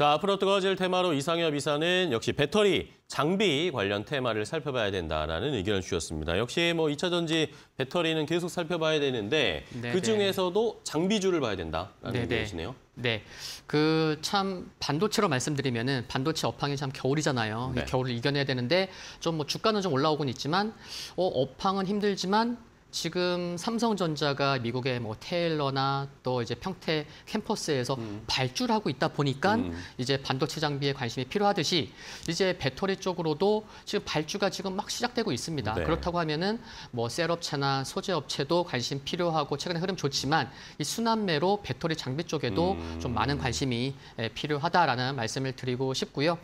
자, 앞으로 뜨거워질 테마로 이상엽 이사는 역시 배터리, 장비 관련 테마를 살펴봐야 된다라는 의견을 주셨습니다. 역시 뭐 2차 전지 배터리는 계속 살펴봐야 되는데 네네. 그중에서도 네. 장비주를 봐야 된다라는 네네. 네. 의견이시네요. 네. 그 참 반도체로 말씀드리면은 반도체 업황이 참 겨울이잖아요. 네. 겨울을 이겨내야 되는데 좀 뭐 주가는 좀 올라오곤 있지만 어 업황은 힘들지만 지금 삼성전자가 미국의 뭐 테일러나 또 이제 평택 캠퍼스에서 음. 발주하고 있다 보니까 음. 이제 반도체 장비에 관심이 필요하듯이 이제 배터리 쪽으로도 지금 발주가 지금 막 시작되고 있습니다. 네. 그렇다고 하면은 뭐 셀업체나 소재업체도 관심 필요하고 최근에 흐름 좋지만 이 순환매로 배터리 장비 쪽에도 음. 좀 많은 관심이 예, 필요하다라는 말씀을 드리고 싶고요.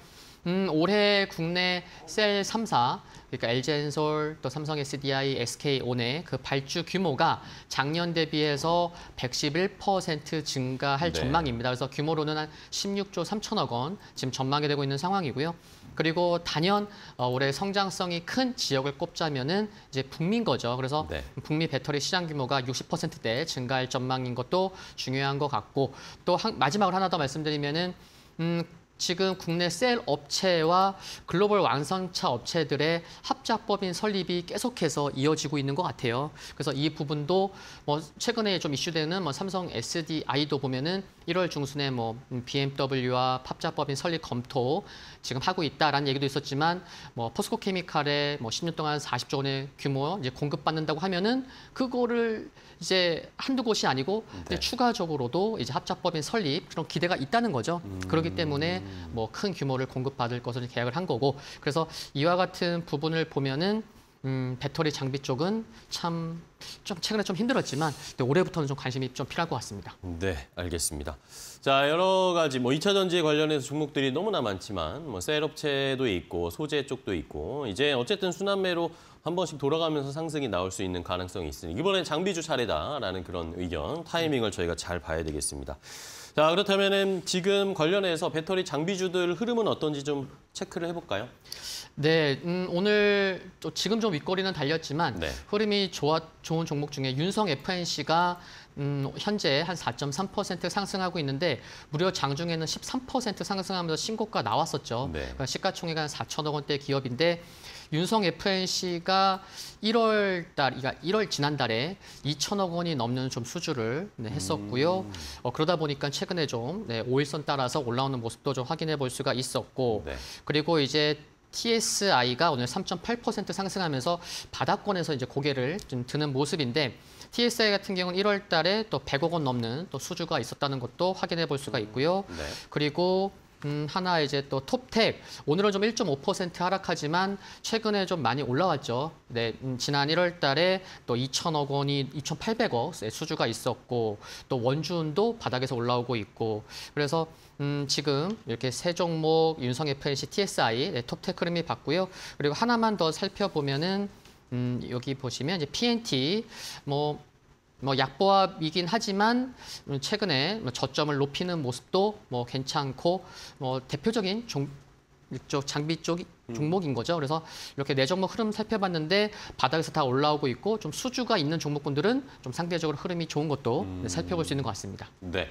음, 올해 국내 셀 3사, 그러니까 LG엔솔, 또 삼성 SDI, SK온의 그 발주 규모가 작년 대비해서 111% 증가할 네. 전망입니다. 그래서 규모로는 한 16조 3천억 원 지금 전망이 되고 있는 상황이고요. 그리고 단연 어, 올해 성장성이 큰 지역을 꼽자면은 이제 북미인 거죠. 그래서 네. 북미 배터리 시장 규모가 60%대 증가할 전망인 것도 중요한 것 같고 또 한, 마지막으로 하나 더 말씀드리면은 음, 지금 국내 셀 업체와 글로벌 완성차 업체들의 합작법인 설립이 계속해서 이어지고 있는 것 같아요. 그래서 이 부분도 뭐 최근에 좀 이슈되는 뭐 삼성 SDI도 보면은 1월 중순에 뭐 BMW와 합작법인 설립 검토 지금 하고 있다라는 얘기도 있었지만 뭐 포스코케미칼에 뭐 10년 동안 40조 원의 규모 이제 공급받는다고 하면은 그거를 이제 한두 곳이 아니고 네. 이제 추가적으로도 이제 합작법인 설립 그런 기대가 있다는 거죠. 음... 그렇기 때문에 음. 뭐큰 규모를 공급받을 것으로 계약을 한 거고 그래서 이와 같은 부분을 보면은 음, 배터리 장비 쪽은 참좀 최근에 좀 힘들었지만 올해부터는 좀 관심이 좀 필요할 것 같습니다. 네, 알겠습니다. 자, 여러 가지 뭐 2차 전지에 관련해서 종목들이 너무나 많지만 뭐 셀업체도 있고 소재 쪽도 있고 이제 어쨌든 순환매로 한 번씩 돌아가면서 상승이 나올 수 있는 가능성이 있으니 이번엔 장비주 차례다라는 그런 의견 타이밍을 저희가 잘 봐야 되겠습니다. 자 그렇다면 지금 관련해서 배터리 장비주들 흐름은 어떤지 좀 체크를 해볼까요? 네, 음, 오늘 또 지금 좀 윗거리는 달렸지만 네. 흐름이 좋아, 좋은 종목 중에 윤성 FNC가 음, 현재 한 4.3% 상승하고 있는데 무려 장중에는 13% 상승하면서 신고가 나왔었죠. 네. 그러니까 시가총액 한 4천억 원대 기업인데 윤성 FNC가 1월 달, 그러니까 1월 지난달에 2천억 원이 넘는 좀 수주를 네, 했었고요. 음. 어, 그러다 보니까 최근에 좀 네, 오일선 따라서 올라오는 모습도 좀 확인해 볼 수가 있었고, 네. 그리고 이제 TSI가 오늘 3.8% 상승하면서 바닥권에서 이제 고개를 좀 드는 모습인데 TSI 같은 경우는 1월 달에 또 100억 원 넘는 또 수주가 있었다는 것도 확인해 볼 수가 있고요. 네. 그리고 음, 하나 이제 또 톱텍 오늘은 좀 1.5% 하락하지만 최근에 좀 많이 올라왔죠. 네, 음, 지난 1월 달에 또 2천억 원이 2,800억 의 수주가 있었고 또 원주운도 바닥에서 올라오고 있고 그래서 음, 지금 이렇게 세 종목 윤성 FNC TSI 네, 톱텍 흐름이 봤고요. 그리고 하나만 더 살펴보면은 음, 여기 보시면 이제 PNT 뭐뭐 약보합이긴 하지만 음, 최근에 뭐 저점을 높이는 모습도 뭐 괜찮고 뭐 대표적인 종, 이쪽 장비 쪽 음. 종목인 거죠. 그래서 이렇게 내 종목 흐름 살펴봤는데 바닥에서 다 올라오고 있고 좀 수주가 있는 종목군들은 좀 상대적으로 흐름이 좋은 것도 음. 네, 살펴볼 수 있는 것 같습니다. 네.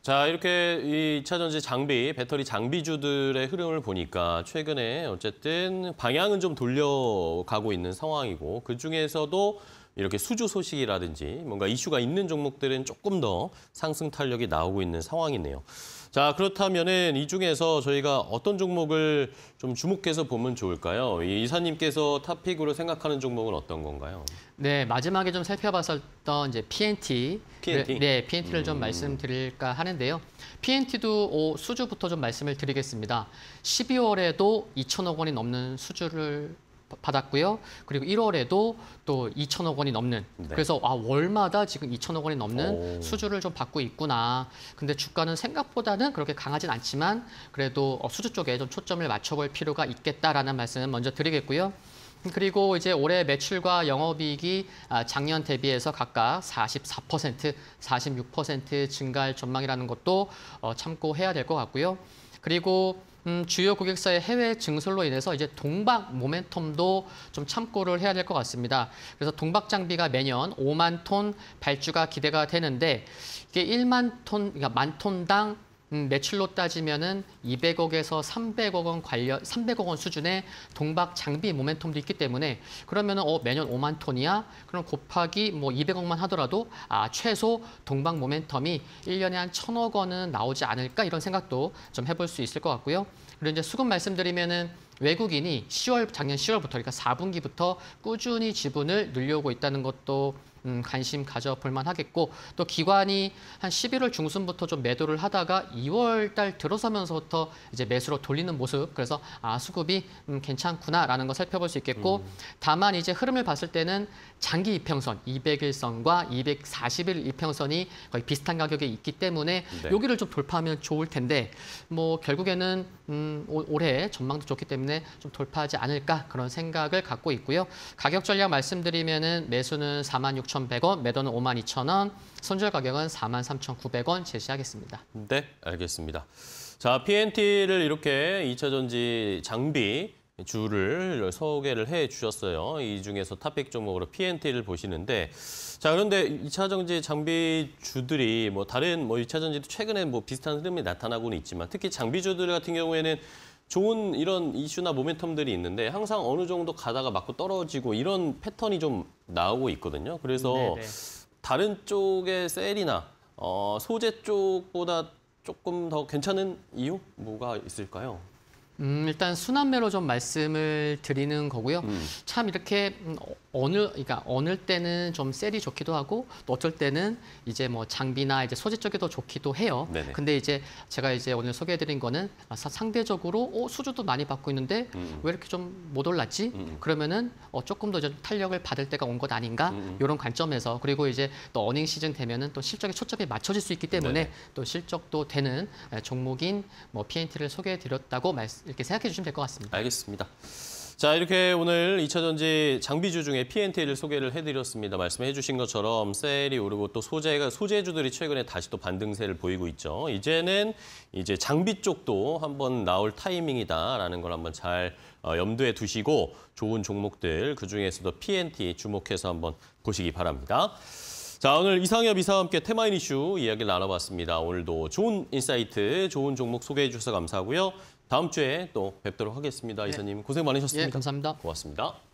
자, 이렇게 이차 전지 장비, 배터리 장비주들의 흐름을 보니까 최근에 어쨌든 방향은 좀 돌려가고 있는 상황이고 그중에서도 이렇게 수주 소식이라든지 뭔가 이슈가 있는 종목들은 조금 더 상승 탄력이 나오고 있는 상황이네요. 자 그렇다면은 이 중에서 저희가 어떤 종목을 좀 주목해서 보면 좋을까요? 이 이사님께서 탑픽으로 생각하는 종목은 어떤 건가요? 네 마지막에 좀 살펴봤었던 이제 PNT, PNT? 네, 네 PNT를 음... 좀 말씀드릴까 하는데요. PNT도 오, 수주부터 좀 말씀을 드리겠습니다. 12월에도 2천억 원이 넘는 수주를 받았고요. 그리고 1월에도 또 2천억 원이 넘는 네. 그래서 아 월마다 지금 2천억 원이 넘는 오. 수주를 좀 받고 있구나. 근데 주가는 생각보다는 그렇게 강하진 않지만 그래도 어, 수주 쪽에 좀 초점을 맞춰볼 필요가 있겠다라는 말씀 먼저 드리겠고요. 그리고 이제 올해 매출과 영업이익이 아, 작년 대비해서 각각 44%, 46% 증가할 전망이라는 것도 어, 참고해야 될 것 같고요. 그리고 음, 주요 고객사의 해외 증설로 인해서 이제 동박 모멘텀도 좀 참고를 해야 될 것 같습니다. 그래서 동박 장비가 매년 5만 톤 발주가 기대가 되는데 이게 1만 톤, 그러니까 만 톤당 음, 매출로 따지면은 200억에서 300억 원 관련 300억 원 수준의 동박 장비 모멘텀도 있기 때문에 그러면은 어, 매년 5만 톤이야. 그럼 곱하기 뭐 200억만 하더라도 아, 최소 동박 모멘텀이 1년에 한 1천억 원은 나오지 않을까 이런 생각도 좀 해볼 수 있을 것 같고요. 그리고 이제 수급 말씀드리면은 외국인이 10월 작년 10월부터 그러니까 4분기부터 꾸준히 지분을 늘려오고 있다는 것도 음, 관심 가져볼 만하겠고 또 기관이 한 11월 중순부터 좀 매도를 하다가 2월 달 들어서면서부터 이제 매수로 돌리는 모습 그래서 아 수급이 음, 괜찮구나라는 거 살펴볼 수 있겠고 음. 다만 이제 흐름을 봤을 때는 장기 이평선 200일선과 240일 이평선이 거의 비슷한 가격에 있기 때문에 네. 여기를 좀 돌파하면 좋을 텐데 뭐 결국에는 음, 올해 전망도 좋기 때문에 좀 돌파하지 않을까 그런 생각을 갖고 있고요 가격 전략 말씀드리면은 매수는 4만 6천 6,100원, 매도는 52,000원, 손절 가격은 43,900원 제시하겠습니다. 네, 알겠습니다. 자, PNT를 이렇게 2차전지 장비 주를 소개를 해 주셨어요. 이 중에서 탑픽 종목으로 PNT를 보시는데 자 그런데 2차 전지 장비 주들이 뭐 다른 뭐 2차 전지도 최근에 뭐 비슷한 흐름이 나타나고는 있지만 특히 장비 주들 같은 경우에는 좋은 이런 이슈나 모멘텀들이 있는데 항상 어느 정도 가다가 맞고 떨어지고 이런 패턴이 좀 나오고 있거든요. 그래서 네네. 네. 다른 쪽의 셀이나 어, 소재 쪽보다 조금 더 괜찮은 이유 뭐가 있을까요? 음, 일단 순환매로 좀 말씀을 드리는 거고요. 음. 참 이렇게 음, 어느 그러니까 어느 때는 좀 셀이 좋기도 하고 또 어쩔 때는 이제 뭐 장비나 이제 소재 쪽에도 좋기도 해요. 네네. 근데 이제 제가 이제 오늘 소개해드린 거는 아, 상대적으로 어, 수주도 많이 받고 있는데 음. 음. 왜 이렇게 좀 못 올랐지? 음, 음. 그러면은 어, 조금 더이 탄력을 받을 때가 온 것 아닌가? 음. 이런 음. 관점에서 그리고 이제 또 어닝 시즌 되면은 또실적에 초점이 맞춰질 수 있기 때문에 네네. 또 실적도 되는 예, 종목인 뭐 PNT를 소개해드렸다고 말, 이렇게 생각해 주시면 될 것 같습니다. 알겠습니다. 자 이렇게 오늘 2차전지 장비주 중에 PNT를 소개를 해드렸습니다. 말씀해 주신 것처럼 셀이 오르고 또 소재가 소재주들이 최근에 다시 또 반등세를 보이고 있죠. 이제는 이제 장비 쪽도 한번 나올 타이밍이다라는 걸 한번 잘 어, 염두에 두시고 좋은 종목들 그중에서도 PNT 주목해서 한번 보시기 바랍니다. 자 오늘 이상엽 이사와 함께 테마인 이슈 이야기를 나눠봤습니다. 오늘도 좋은 인사이트, 좋은 종목 소개해 주셔서 감사하고요. 다음 주에 또 뵙도록 하겠습니다. 네. 이사님 고생 많으셨습니다. 예, 감사합니다. 고맙습니다.